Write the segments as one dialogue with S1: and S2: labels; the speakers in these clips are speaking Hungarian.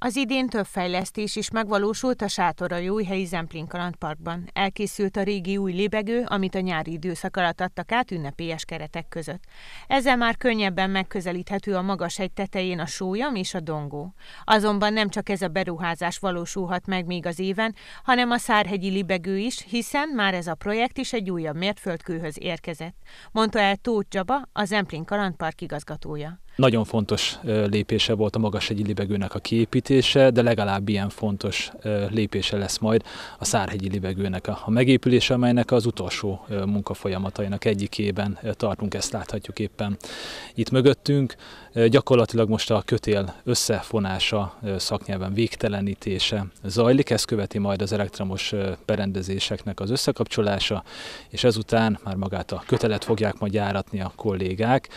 S1: Az idén több fejlesztés is megvalósult a a Jóhelyi Zemplén kalandparkban. Elkészült a régi új libegő, amit a nyári időszak alatt adtak át ünnepélyes keretek között. Ezzel már könnyebben megközelíthető a magas egy tetején a sólyam és a dongó. Azonban nem csak ez a beruházás valósulhat meg még az éven, hanem a szárhegyi libegő is, hiszen már ez a projekt is egy újabb mérföldkőhöz érkezett, mondta el Tóth Csaba, a Zemplén kalandpark igazgatója.
S2: Nagyon fontos lépése volt a magashegyi libegőnek a kiépítése, de legalább ilyen fontos lépése lesz majd a szárhegyi libegőnek a megépülése, amelynek az utolsó munkafolyamatainak egyikében tartunk, ezt láthatjuk éppen itt mögöttünk. Gyakorlatilag most a kötél összefonása, szaknyelven végtelenítése zajlik, ez követi majd az elektromos berendezéseknek az összekapcsolása, és ezután már magát a kötelet fogják majd járatni a kollégák,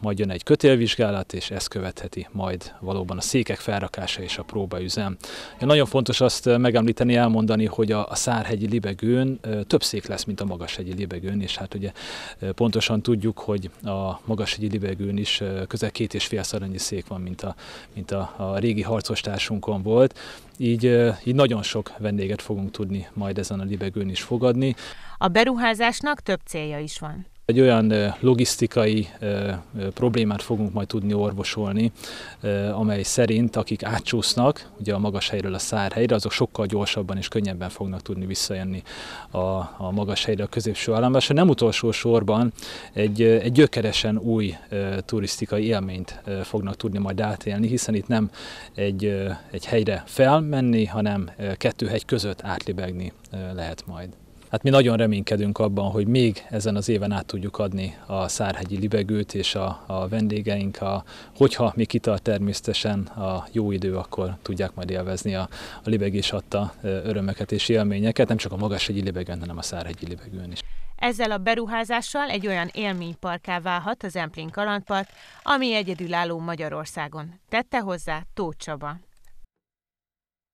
S2: majd jön egy kötél felvizsgálat, és ezt követheti majd valóban a székek felrakása és a próbaüzem. Ja, nagyon fontos azt megemlíteni, elmondani, hogy a, a szárhegyi libegőn több szék lesz, mint a magashegyi libegőn, és hát ugye pontosan tudjuk, hogy a magashegyi libegőn is közel két és fél szarannyi szék van, mint a, mint a, a régi harcostársunkon volt, így, így nagyon sok vendéget fogunk tudni majd ezen a libegőn is fogadni.
S1: A beruházásnak több célja is van.
S2: Egy olyan logisztikai problémát fogunk majd tudni orvosolni, amely szerint akik átcsúsznak ugye a magas helyről a helyre, azok sokkal gyorsabban és könnyebben fognak tudni visszajönni a, a magas helyre a középső állomásra. Nem utolsó sorban egy, egy gyökeresen új turisztikai élményt fognak tudni majd átélni, hiszen itt nem egy, egy helyre felmenni, hanem kettő hegy között átlibegni lehet majd. Hát mi nagyon reménykedünk abban, hogy még ezen az éven át tudjuk adni a szárhegyi libegőt, és a, a vendégeink, a, hogyha mi kitart természetesen a jó idő, akkor tudják majd élvezni a, a libegés adta örömöket és élményeket, nem csak a magashegyi libegőn, hanem a szárhegyi libegőn is.
S1: Ezzel a beruházással egy olyan élményparká válhat az Emplén Kalandpark, ami egyedülálló Magyarországon. Tette hozzá Tóth Csaba.